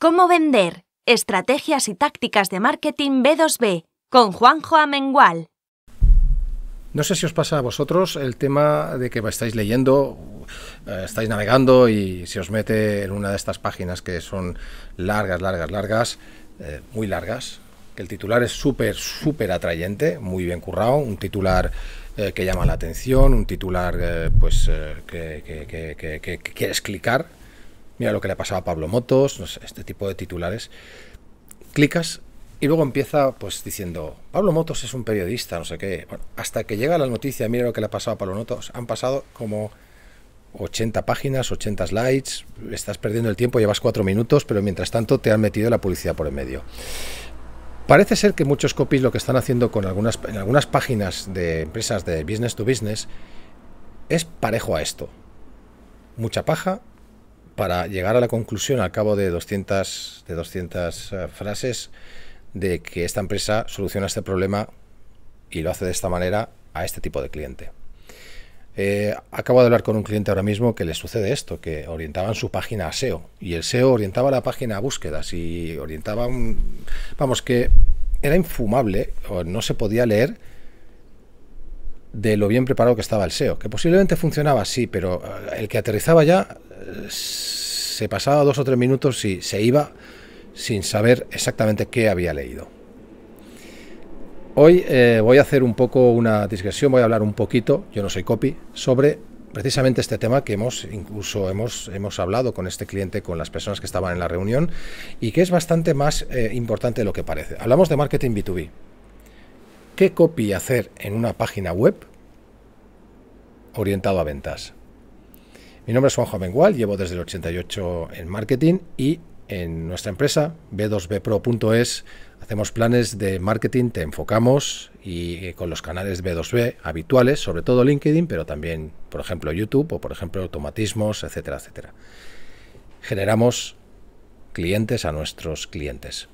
Cómo vender, estrategias y tácticas de marketing B2B con Juanjo Amengual. No sé si os pasa a vosotros el tema de que estáis leyendo, eh, estáis navegando y se os mete en una de estas páginas que son largas, largas, largas, eh, muy largas, que el titular es súper, súper atrayente, muy bien currado, un titular eh, que llama la atención, un titular pues que quieres clicar, mira lo que le ha pasado a Pablo Motos, este tipo de titulares. Clicas y luego empieza pues diciendo, Pablo Motos es un periodista, no sé qué. hasta que llega la noticia, mira lo que le ha pasado a Pablo Motos, han pasado como 80 páginas, 80 slides, estás perdiendo el tiempo, llevas cuatro minutos, pero mientras tanto te han metido la publicidad por el medio. Parece ser que muchos copies lo que están haciendo con algunas, en algunas páginas de empresas de business to business es parejo a esto. Mucha paja para llegar a la conclusión al cabo de 200, de 200 eh, frases de que esta empresa soluciona este problema y lo hace de esta manera a este tipo de cliente. Eh, acabo de hablar con un cliente ahora mismo que le sucede esto, que orientaban su página a SEO y el SEO orientaba la página a búsquedas y orientaba, vamos, que era infumable o no se podía leer de lo bien preparado que estaba el SEO, que posiblemente funcionaba, así pero eh, el que aterrizaba ya se pasaba dos o tres minutos y se iba sin saber exactamente qué había leído. Hoy eh, voy a hacer un poco una digresión, voy a hablar un poquito, yo no soy copy, sobre precisamente este tema que hemos incluso hemos, hemos hablado con este cliente, con las personas que estaban en la reunión y que es bastante más eh, importante de lo que parece. Hablamos de marketing B2B. ¿Qué copy hacer en una página web orientado a ventas? Mi nombre es Juanjo Bengual, llevo desde el 88 en marketing y en nuestra empresa b2bpro.es hacemos planes de marketing, te enfocamos y eh, con los canales B2B habituales, sobre todo LinkedIn, pero también, por ejemplo, YouTube o por ejemplo, automatismos, etcétera, etcétera. Generamos clientes a nuestros clientes.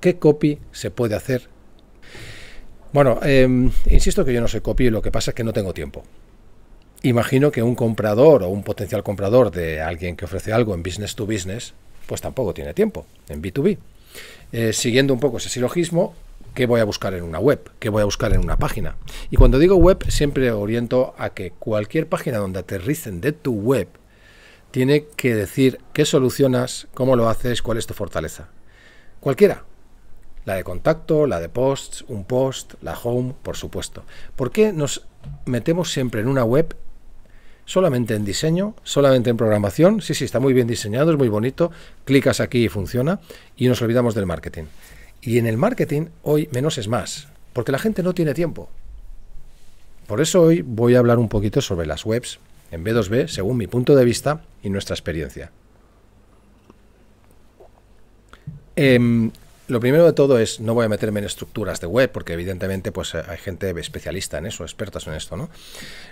¿Qué copy se puede hacer? Bueno, em, insisto que yo no sé copy, lo que pasa es que no tengo tiempo imagino que un comprador o un potencial comprador de alguien que ofrece algo en business to business, pues tampoco tiene tiempo en B2B. Eh, siguiendo un poco ese silogismo, ¿qué voy a buscar en una web? ¿Qué voy a buscar en una página? Y cuando digo web, siempre oriento a que cualquier página donde aterricen de tu web tiene que decir qué solucionas, cómo lo haces, cuál es tu fortaleza. Cualquiera. La de contacto, la de posts, un post, la home, por supuesto. ¿Por qué nos metemos siempre en una web solamente en diseño, solamente en programación. Sí, sí, está muy bien diseñado, es muy bonito, clicas aquí y funciona. Y nos olvidamos del marketing. Y en el marketing hoy menos es más, porque la gente no tiene tiempo. Por eso hoy voy a hablar un poquito sobre las webs en B2B, según mi punto de vista y nuestra experiencia. Em, lo primero de todo es, no voy a meterme en estructuras de web, porque evidentemente pues, eh, hay gente especialista en eso, expertas en esto, ¿no?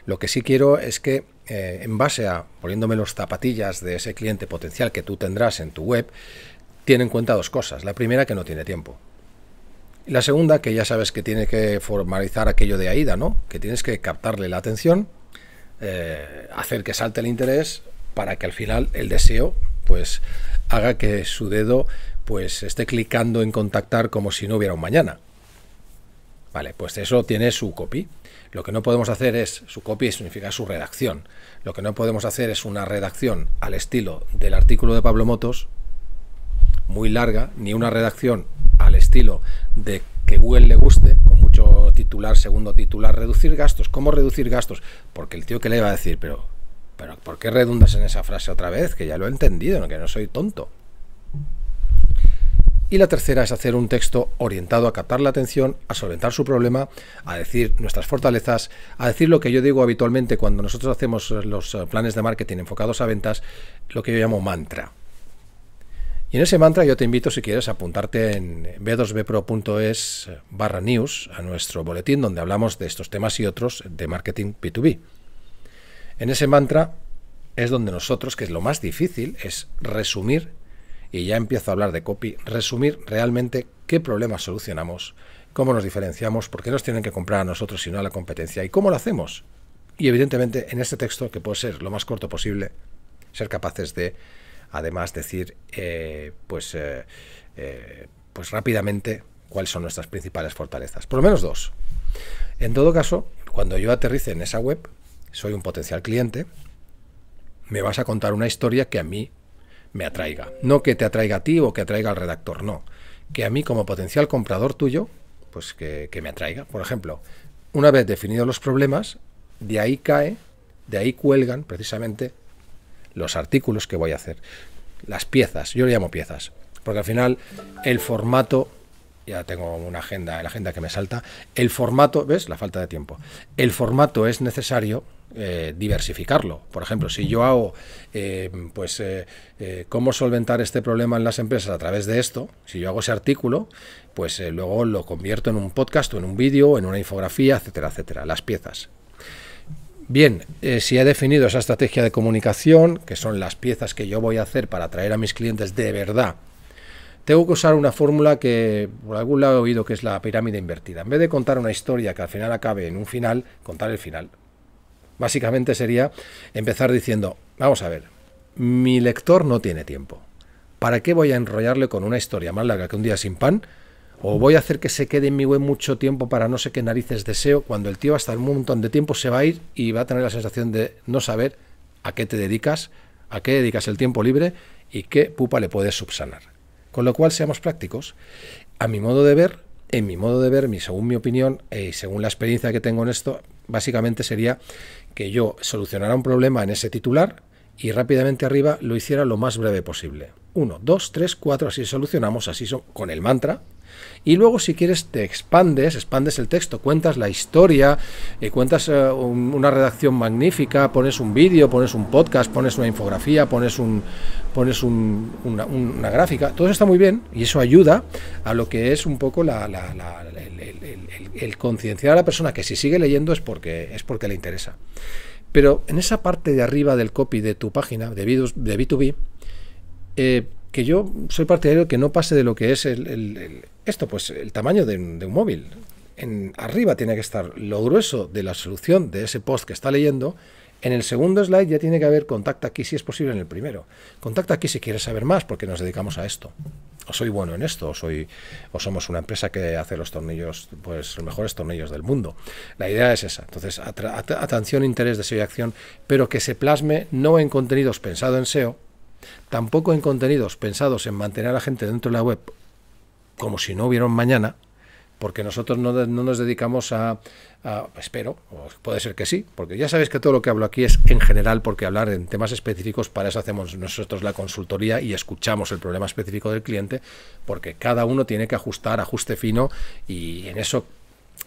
Lo que sí quiero es que, eh, en base a poniéndome los zapatillas de ese cliente potencial que tú tendrás en tu web, tiene en cuenta dos cosas. La primera, que no tiene tiempo. La segunda, que ya sabes que tiene que formalizar aquello de ahí ¿no? Que tienes que captarle la atención, eh, hacer que salte el interés, para que al final el deseo, pues, haga que su dedo pues esté clicando en contactar como si no hubiera un mañana. Vale, pues eso tiene su copy. Lo que no podemos hacer es, su copy significa su redacción. Lo que no podemos hacer es una redacción al estilo del artículo de Pablo Motos, muy larga, ni una redacción al estilo de que Google le guste, con mucho titular, segundo titular, reducir gastos. ¿Cómo reducir gastos? Porque el tío que le iba a decir, pero, pero ¿por qué redundas en esa frase otra vez? Que ya lo he entendido, que no soy tonto. Y la tercera es hacer un texto orientado a captar la atención, a solventar su problema, a decir nuestras fortalezas, a decir lo que yo digo habitualmente cuando nosotros hacemos los eh, planes de marketing enfocados a ventas, lo que yo llamo mantra. Y en ese mantra yo te invito, si quieres, a apuntarte en b2bpro.es eh, barra news a nuestro boletín donde hablamos de estos temas y otros de marketing B2B. En ese mantra es donde nosotros, que es lo más difícil, es resumir y ya empiezo a hablar de copy, resumir realmente qué problemas solucionamos, cómo nos diferenciamos, por qué nos tienen que comprar a nosotros y no a la competencia y cómo lo hacemos. Y evidentemente en este texto, que puede ser lo más corto posible, ser capaces de además decir eh, pues, eh, eh, pues rápidamente cuáles son nuestras principales fortalezas. Por lo menos dos. En todo caso, cuando yo aterrice en esa web, soy un potencial cliente, me vas a contar una historia que a mí me atraiga. No que te atraiga a ti o que atraiga al redactor, no. Que a mí como potencial comprador tuyo, pues que, me atraiga. Por ejemplo, una vez definidos los problemas, de ahí cae, de ahí cuelgan precisamente los artículos que voy a hacer. Las piezas, yo le llamo piezas, porque al final el formato, ya tengo una agenda, la agenda que me salta, el formato, ¿ves? La falta de tiempo. El formato es necesario eh, diversificarlo. Por ejemplo, si yo hago, eh, pues, eh, cómo solventar este problema en las empresas a través de esto, si yo hago ese artículo, pues luego lo convierto en un podcast o en un vídeo, en una infografía, etcétera, etcétera, las piezas. Bien, si he definido esa estrategia de comunicación, que son las piezas que yo voy a hacer para atraer a mis clientes de verdad tengo que usar una fórmula que por algún lado he oído que es la pirámide invertida. En vez de contar una historia que al final acabe en un final, contar el final básicamente sería empezar diciendo, vamos a ver, mi lector no tiene tiempo. ¿Para qué voy a enrollarle con una historia más larga que un día sin pan? ¿O voy a hacer que se quede en mi web mucho tiempo para no sé qué narices deseo cuando el tío hasta un montón de tiempo se va a ir y va a tener la sensación de no saber a qué te dedicas, a qué dedicas el tiempo libre y qué pupa le puedes subsanar? Con lo cual, seamos prácticos. A mi modo de ver, en mi modo de ver, según mi opinión eh, y según la experiencia que tengo en esto, básicamente sería que yo solucionara un problema en ese titular, y rápidamente arriba lo hiciera lo más breve posible. uno dos tres cuatro así solucionamos, así con el mantra. Y luego si quieres te expandes, expandes el texto, cuentas la historia, eh, cuentas eh, una redacción magnífica, pones un vídeo, pones un podcast, pones una infografía, pones, un, pones un, una, gráfica. Todo está muy bien y eso ayuda a lo que es un poco la, el, el concienciar a la persona que si sigue leyendo es porque, es porque le interesa. Pero en esa parte de arriba del copy de tu página de, B2B, eh, que yo soy partidario que no pase de lo que es el, esto, pues el tamaño de, de un móvil. En, arriba tiene que estar lo grueso de la solución de ese post que está leyendo en el segundo slide ya tiene que haber contacto aquí si es posible en el primero. Contacta aquí si quieres saber más porque nos dedicamos a esto. O soy bueno en esto, o, soy, o somos una empresa que hace los tornillos, pues los mejores tornillos del mundo. La idea es esa. Entonces, atención, interés, deseo y acción, pero que se plasme no en contenidos pensado en SEO, tampoco en contenidos pensados en mantener a la gente dentro de la web como si no hubiera mañana, porque nosotros no, nos dedicamos a, espero, puede ser que sí, porque ya sabéis que todo lo que hablo aquí es en general, porque hablar en temas específicos, para eso hacemos nosotros la consultoría y escuchamos el problema específico del cliente, porque cada uno tiene que ajustar, ajuste fino, y en eso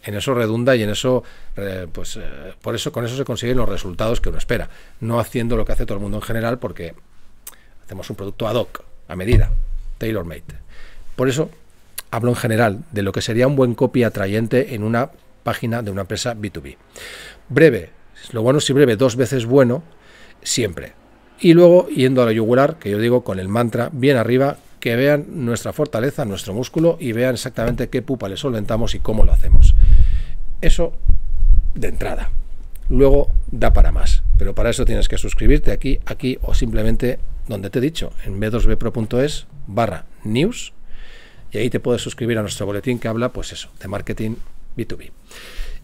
en eso redunda y en eso eh, pues eh, por eso con eso se consiguen los resultados que uno espera no haciendo lo que hace todo el mundo en general porque hacemos un producto ad hoc a medida tailor made por eso hablo en general de lo que sería un buen copy atrayente en una página de una empresa B2B. Breve, lo bueno si breve, dos veces bueno, siempre. Y luego yendo a la yugular, que yo digo con el mantra bien arriba, que vean nuestra fortaleza, nuestro músculo y vean exactamente qué pupa le solventamos y cómo lo hacemos. Eso de entrada. Luego da para más, pero para eso tienes que suscribirte aquí, aquí o simplemente donde te he dicho, en b2bpro.es barra news y ahí te puedes suscribir a nuestro boletín que habla, pues eso, de marketing B2B.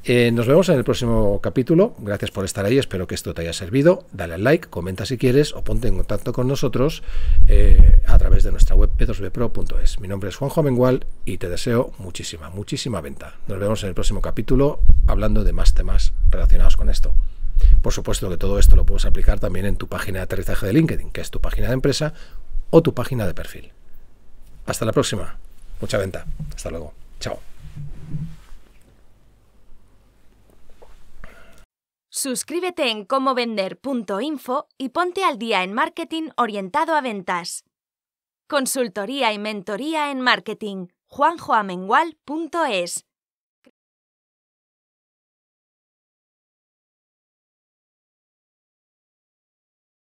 Eh, nos vemos en el próximo capítulo. Gracias por estar ahí. Espero que esto te haya servido. Dale al like, comenta si quieres o ponte en contacto con nosotros eh, a través de nuestra web p2bpro.es. Mi nombre es Juanjo Mengual y te deseo muchísima, muchísima venta. Nos vemos en el próximo capítulo hablando de más temas relacionados con esto. Por supuesto que todo esto lo puedes aplicar también en tu página de aterrizaje de LinkedIn, que es tu página de empresa o tu página de perfil. Hasta la próxima. Mucha venta. Hasta luego. Chao. Suscríbete en comovender.info y ponte al día en marketing orientado a ventas. Consultoría y mentoría en marketing. juanjoamengual.es